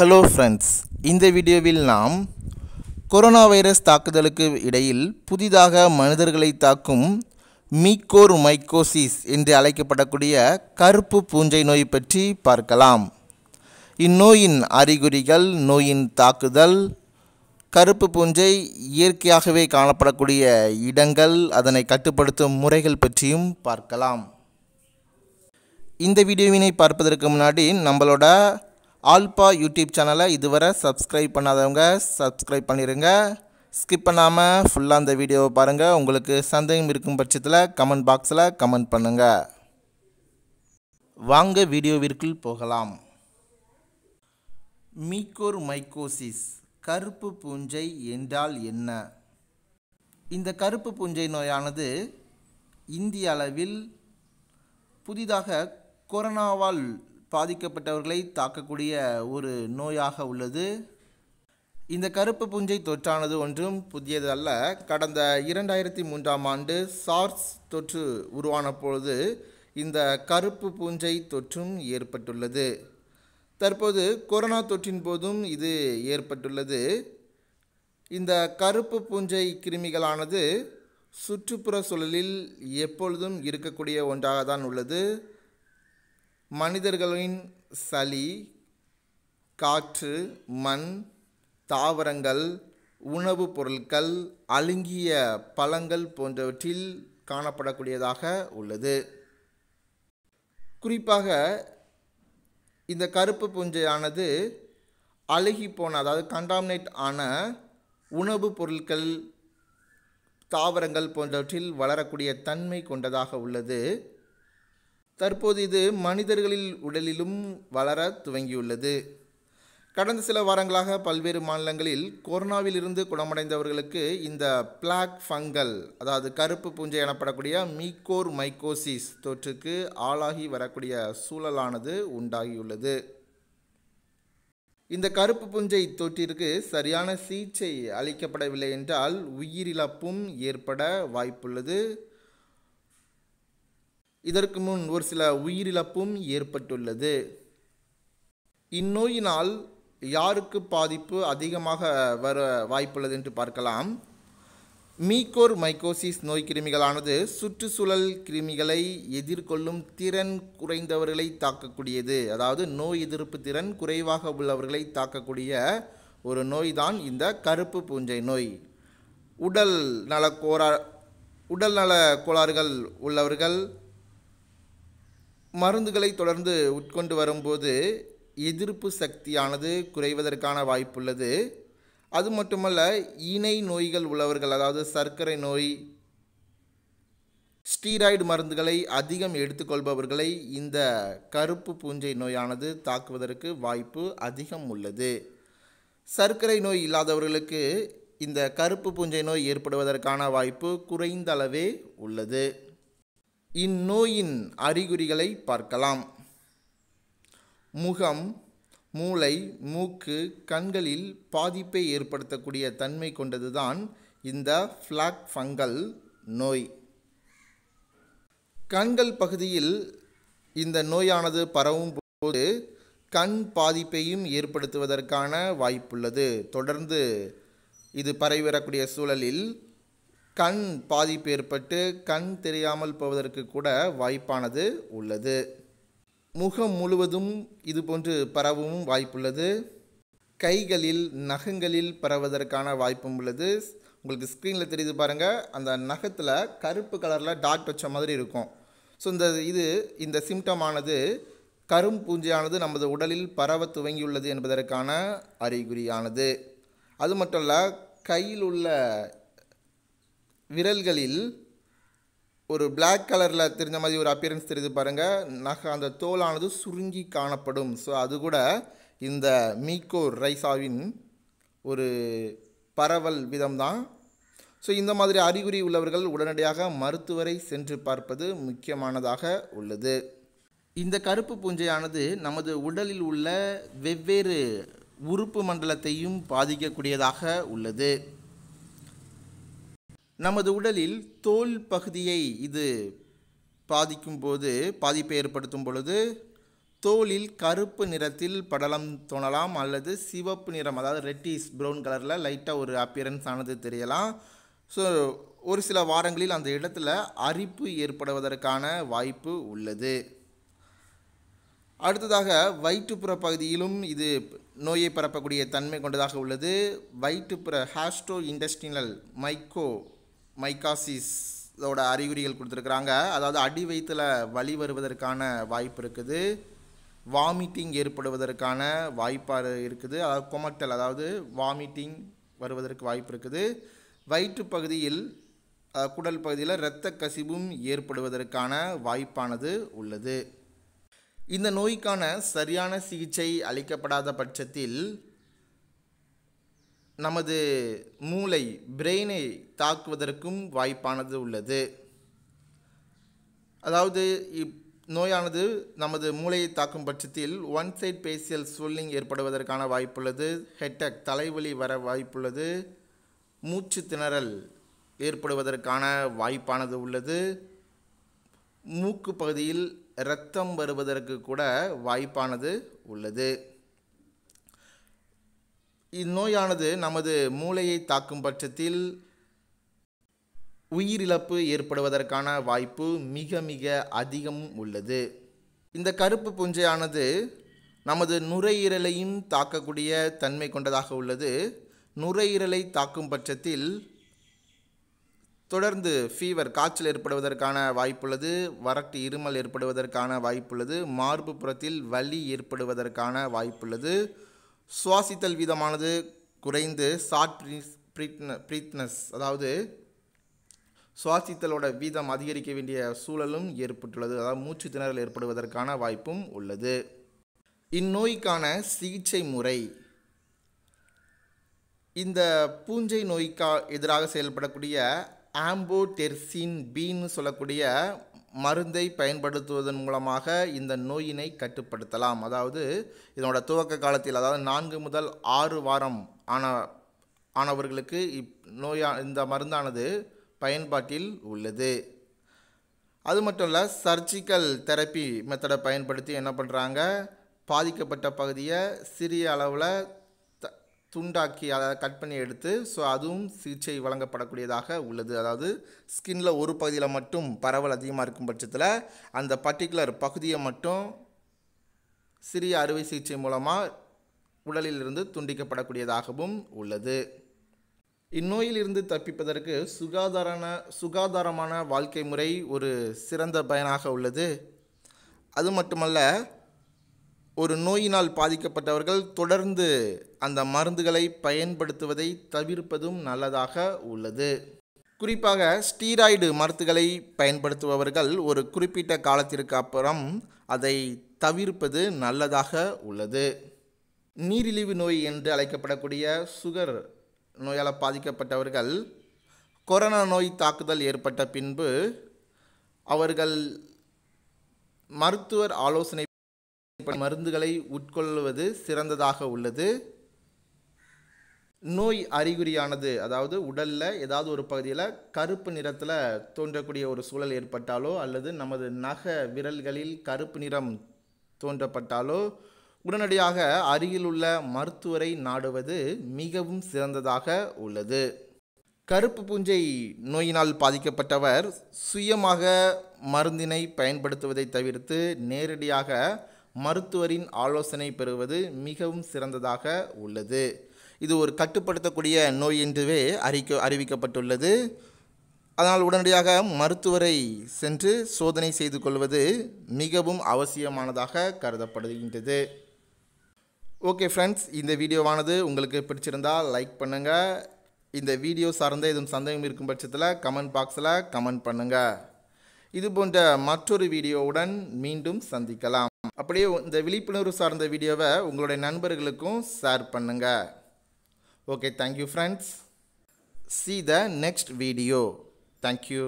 hello friends இந்த வீடியோவில் நாம் கொரோனா வைரஸ் தாக்குதலுக்கு இடையில் புதிதாக மனிதர்களை தாக்கும் மீக்கோர் மைக்கோசிஸ் என்று அழைக்கப்படக்கூடிய கருப்பு பூஞ்சை நோய் பற்றி பார்க்கலாம் இந்நோயின் அறிகுறிகள் நோயின் தாக்குதல் கருப்பு பூஞ்சை இயற்கையாகவே காணப்படக்கூடிய இடங்கள் அதனை கட்டுப்படுத்தும் முறைகள் பற்றியும் பார்க்கலாம் இந்த வீடியோவினை பார்ப்பதற்கு முன்னாடி நம்மளோட ஆல்பா யூடியூப் சேனலை இதுவரை சப்ஸ்கிரைப் பண்ணாதவங்க சப்ஸ்கிரைப் பண்ணிடுங்க ஸ்கிப் பண்ணாமல் ஃபுல்லாக அந்த வீடியோவை பாருங்கள் உங்களுக்கு சந்தேகம் இருக்கும் பட்சத்தில் கமெண்ட் பாக்ஸில் கமெண்ட் பண்ணுங்கள் வாங்க வீடியோவிற்குள் போகலாம் மீக்கோர் மைக்கோசிஸ் கருப்பு பூஞ்சை என்றால் என்ன இந்த கருப்பு பூஞ்சை நோயானது இந்திய அளவில் புதிதாக கொரோனாவால் பாதிக்கப்பட்டவர்களை தாக்கக்கூடிய ஒரு நோயாக உள்ளது இந்த கருப்பு பூஞ்சை தொற்றானது ஒன்றும் புதியது அல்ல கடந்த இரண்டாயிரத்தி மூன்றாம் ஆண்டு சார்ஸ் தொற்று உருவான பொழுது இந்த கருப்பு பூஞ்சை தொற்றும் ஏற்பட்டுள்ளது தற்போது கொரோனா தொற்றின் போதும் இது ஏற்பட்டுள்ளது இந்த கருப்பு பூஞ்சை கிருமிகளானது சுற்றுப்புற சூழலில் எப்பொழுதும் இருக்கக்கூடிய ஒன்றாக தான் உள்ளது மனிதர்களின் சளி காற்று மண் தாவரங்கள் உணவுப் பொருட்கள் அழுங்கிய பழங்கள் போன்றவற்றில் காணப்படக்கூடியதாக உள்ளது குறிப்பாக இந்த கருப்பு பூஞ்சையானது அழுகி போன அதாவது கண்டாமினேட் ஆன உணவுப் பொருட்கள் தாவரங்கள் போன்றவற்றில் வளரக்கூடிய தன்மை கொண்டதாக உள்ளது தற்போது இது மனிதர்களில் உடலிலும் வளர துவங்கியுள்ளது கடந்த சில வாரங்களாக பல்வேறு மாநிலங்களில் கொரோனாவிலிருந்து குணமடைந்தவர்களுக்கு இந்த பிளாக் ஃபங்கல் அதாவது கருப்பு பூஞ்சை எனப்படக்கூடிய மீக்கோர் மைக்கோசிஸ் தொற்றுக்கு ஆளாகி வரக்கூடிய சூழலானது உண்டாகியுள்ளது இந்த கருப்பு பூஞ்சை தொற்றிற்கு சரியான சிகிச்சை அளிக்கப்படவில்லை என்றால் உயிரிழப்பும் ஏற்பட வாய்ப்புள்ளது இதற்கு முன் ஒரு சில உயிரிழப்பும் ஏற்பட்டுள்ளது இந்நோயினால் யாருக்கு பாதிப்பு அதிகமாக வர வாய்ப்புள்ளது என்று பார்க்கலாம் மீக்கோர் மைக்கோசிஸ் நோய் கிருமிகளானது சுற்றுச்சூழல் கிருமிகளை எதிர்கொள்ளும் திறன் குறைந்தவர்களை தாக்கக்கூடியது அதாவது நோய் எதிர்ப்பு திறன் குறைவாக உள்ளவர்களை தாக்கக்கூடிய ஒரு நோய் தான் இந்த கருப்பு பூஞ்சை நோய் உடல் நல கோரா உடல் நல கோளாறுகள் உள்ளவர்கள் மருந்துகளை தொடர்ந்து உட்கொண்டு வரும்போது எதிர்ப்பு சக்தியானது குறைவதற்கான வாய்ப்புள்ளது அது மட்டுமல்ல இணை நோய்கள் உள்ளவர்கள் அதாவது சர்க்கரை நோய் ஸ்டீராய்டு மருந்துகளை அதிகம் எடுத்துக்கொள்பவர்களை இந்த கருப்பு பூஞ்சை நோயானது தாக்குவதற்கு வாய்ப்பு அதிகம் உள்ளது சர்க்கரை நோய் இல்லாதவர்களுக்கு இந்த கருப்பு பூஞ்சை நோய் ஏற்படுவதற்கான வாய்ப்பு குறைந்த அளவே உள்ளது இந்நோயின் அறிகுறிகளை பார்க்கலாம் முகம் மூளை மூக்கு கண்களில் பாதிப்பை ஏற்படுத்தக்கூடிய தன்மை கொண்டதுதான் இந்த ஃப்ளாக் ஃபங்கல் நோய் கண்கள் பகுதியில் இந்த நோயானது பரவும் போது கண் பாதிப்பையும் ஏற்படுத்துவதற்கான வாய்ப்புள்ளது தொடர்ந்து இது பரவிவரக்கூடிய சூழலில் கண் பாதிப்பு ஏற்பட்டு கண் தெரியாமல் போவதற்கு கூட வாய்ப்பானது உள்ளது முகம் முழுவதும் இதுபோன்று பரவும் வாய்ப்புள்ளது கைகளில் நகங்களில் பரவுவதற்கான வாய்ப்பும் உள்ளது உங்களுக்கு ஸ்க்ரீனில் தெரியுது பாருங்கள் அந்த நகத்தில் கருப்பு கலரில் டாட் வச்ச மாதிரி இருக்கும் ஸோ இந்த இது இந்த சிம்டமானது பூஞ்சையானது நமது உடலில் பரவ துவங்கியுள்ளது என்பதற்கான அறிகுறியானது அது மட்டும் இல்லை கையில் உள்ள விரல்களில் ஒரு பிளாக் கலரில் தெரிஞ்ச மாதிரி ஒரு அப்பியரன்ஸ் தெரிஞ்சு பாருங்கள் நகை அந்த தோலானது சுருங்கி காணப்படும் ஸோ அது கூட இந்த மீக்கோ ரைசாவின் ஒரு பரவல் விதம்தான் ஸோ இந்த மாதிரி அறிகுறி உள்ளவர்கள் உடனடியாக மருத்துவரை சென்று பார்ப்பது முக்கியமானதாக உள்ளது இந்த கருப்பு பூஞ்சையானது நமது உடலில் உள்ள வெவ்வேறு உறுப்பு மண்டலத்தையும் பாதிக்கக்கூடியதாக உள்ளது நமது உடலில் தோல் பகுதியை இது பாதிக்கும் போது பாதிப்பை ஏற்படுத்தும் பொழுது தோலில் கருப்பு நிறத்தில் படலம் தோணலாம் அல்லது சிவப்பு நிறம் அதாவது ரெட்டிஸ் ப்ரௌன் கலரில் லைட்டாக ஒரு அப்பியரன்ஸ் ஆனது தெரியலாம் ஸோ ஒரு சில வாரங்களில் அந்த இடத்துல அரிப்பு ஏற்படுவதற்கான வாய்ப்பு உள்ளது அடுத்ததாக வயிற்றுப்புற பகுதியிலும் இது நோயை பரப்பக்கூடிய தன்மை கொண்டதாக உள்ளது வயிற்றுப்புற ஹாஸ்டோ இண்டஸ்ட்ரினல் மைக்கோ மைக்காசிஸோட அறிகுறிகள் கொடுத்துருக்குறாங்க அதாவது அடி வயிற்றில் வலி வருவதற்கான வாய்ப்பு இருக்குது வாமிட்டிங் ஏற்படுவதற்கான வாய்ப்பாக இருக்குது அதாவது கொமட்டல் அதாவது வாமிட்டிங் வருவதற்கு வாய்ப்பு இருக்குது வயிற்று பகுதியில் குடல் பகுதியில் இரத்த கசிவும் ஏற்படுவதற்கான வாய்ப்பானது உள்ளது இந்த நோய்க்கான சரியான சிகிச்சை அளிக்கப்படாத பட்சத்தில் நமது மூளை பிரெயினை தாக்குவதற்கும் வாய்ப்பானது உள்ளது அதாவது இப் நோயானது நமது மூளையை தாக்கும் பட்சத்தில் ஒன் சைட் பேசியல் ஸ்வெல்லிங் ஏற்படுவதற்கான வாய்ப்புள்ளது ஹெட்டக் தலைவலி வர வாய்ப்புள்ளது மூச்சு திணறல் ஏற்படுவதற்கான வாய்ப்பானது உள்ளது மூக்கு பகுதியில் இரத்தம் வருவதற்கு கூட வாய்ப்பானது உள்ளது இந்நோயானது நமது மூளையை தாக்கும் பட்சத்தில் உயிரிழப்பு ஏற்படுவதற்கான வாய்ப்பு மிக மிக அதிகம் உள்ளது இந்த கருப்பு புஞ்சையானது நமது நுரையீரலையும் தாக்கக்கூடிய தன்மை கொண்டதாக உள்ளது நுரையீரலை தாக்கும் பட்சத்தில் தொடர்ந்து ஃபீவர் காய்ச்சல் ஏற்படுவதற்கான வாய்ப்புள்ளது வறட்டு இருமல் ஏற்படுவதற்கான வாய்ப்புள்ளது மார்பு புறத்தில் வலி ஏற்படுவதற்கான வாய்ப்புள்ளது சுவாசித்தல் வீதமானது குறைந்து ப்ரீட்ன பிரீத்னஸ் அதாவது சுவாசித்தலோட வீதம் அதிகரிக்க வேண்டிய சூழலும் ஏற்பட்டுள்ளது அதாவது மூச்சு திணறல் ஏற்படுவதற்கான வாய்ப்பும் உள்ளது இந்நோய்க்கான சிகிச்சை முறை இந்த பூஞ்சை நோய்க்கா எதிராக செயல்படக்கூடிய ஆம்போடெர்சின் பீன்னு சொல்லக்கூடிய மருந்தை பயன்படுத்துவதன் மூலமாக இந்த நோயினை கட்டுப்படுத்தலாம் அதாவது இதனோட துவக்க காலத்தில் அதாவது நான்கு முதல் ஆறு வாரம் ஆன ஆனவர்களுக்கு இப் நோயா இந்த மருந்தானது பயன்பாட்டில் உள்ளது அது மட்டும் இல்லை சர்ஜிக்கல் தெரப்பி மெத்தடை பயன்படுத்தி என்ன பண்ணுறாங்க பாதிக்கப்பட்ட பகுதியை சிறிய அளவில் துண்டாக்கி அதை கட் பண்ணி எடுத்து ஸோ அதுவும் சிகிச்சை வழங்கப்படக்கூடியதாக உள்ளது அதாவது ஸ்கின்ல ஒரு பகுதியில் மட்டும் பரவல் அதிகமாக இருக்கும் பட்சத்தில் அந்த பர்டிகுலர் பகுதியை மட்டும் சிறிய அறுவை சிகிச்சை மூலமாக உடலிலிருந்து துண்டிக்கப்படக்கூடியதாகவும் உள்ளது இந்நோயிலிருந்து தப்பிப்பதற்கு சுகாதாரண சுகாதாரமான வாழ்க்கை முறை ஒரு சிறந்த பயனாக உள்ளது அது மட்டுமல்ல ஒரு நோயினால் பாதிக்கப்பட்டவர்கள் தொடர்ந்து அந்த மருந்துகளை பயன்படுத்துவதை தவிர்ப்பதும் நல்லதாக உள்ளது குறிப்பாக ஸ்டீராய்டு மருத்துகளை பயன்படுத்துபவர்கள் ஒரு குறிப்பிட்ட காலத்திற்கு அப்புறம் அதை தவிர்ப்பது நல்லதாக உள்ளது நீரிழிவு நோய் என்று அழைக்கப்படக்கூடிய சுகர் நோயால் பாதிக்கப்பட்டவர்கள் கொரோனா நோய் தாக்குதல் ஏற்பட்ட பின்பு அவர்கள் மருத்துவர் ஆலோசனை மருந்துகளை உட்கொள்வது சிறந்ததாக உள்ளது நோய் அறிகுறியானது அதாவது உடலில் ஏதாவது ஒரு பகுதியில் கருப்பு நிறத்தில் தோன்றக்கூடிய ஒரு சூழல் ஏற்பட்டாலோ அல்லது நமது நக விரல்களில் கருப்பு நிறம் தோன்றப்பட்டாலோ உடனடியாக அருகிலுள்ள மருத்துவரை நாடுவது மிகவும் சிறந்ததாக உள்ளது கருப்பு பூஞ்சை நோயினால் பாதிக்கப்பட்டவர் சுயமாக மருந்தினை பயன்படுத்துவதை தவிர்த்து நேரடியாக மருத்துவரின் ஆலோசனை பெறுவது மிகவும் சிறந்ததாக உள்ளது இது ஒரு கட்டுப்படுத்தக்கூடிய நோய் என்றுவே அறிக்க அறிவிக்கப்பட்டுள்ளது அதனால் உடனடியாக மருத்துவரை சென்று சோதனை செய்து கொள்வது மிகவும் அவசியமானதாக கருதப்படுகின்றது ஓகே ஃப்ரெண்ட்ஸ் இந்த வீடியோவானது உங்களுக்கு பிடிச்சிருந்தால் லைக் பண்ணுங்கள் இந்த வீடியோ சார்ந்த எதுவும் சந்தேகம் இருக்கும் பட்சத்தில் கமெண்ட் பாக்ஸில் கமெண்ட் பண்ணுங்கள் இது போன்ற மற்றொரு வீடியோவுடன் மீண்டும் சந்திக்கலாம் அப்படியே இந்த விழிப்புணர்வு சார்ந்த வீடியோவை உங்களுடைய நண்பர்களுக்கும் ஷேர் பண்ணுங்கள் okay thank you friends see the next video thank you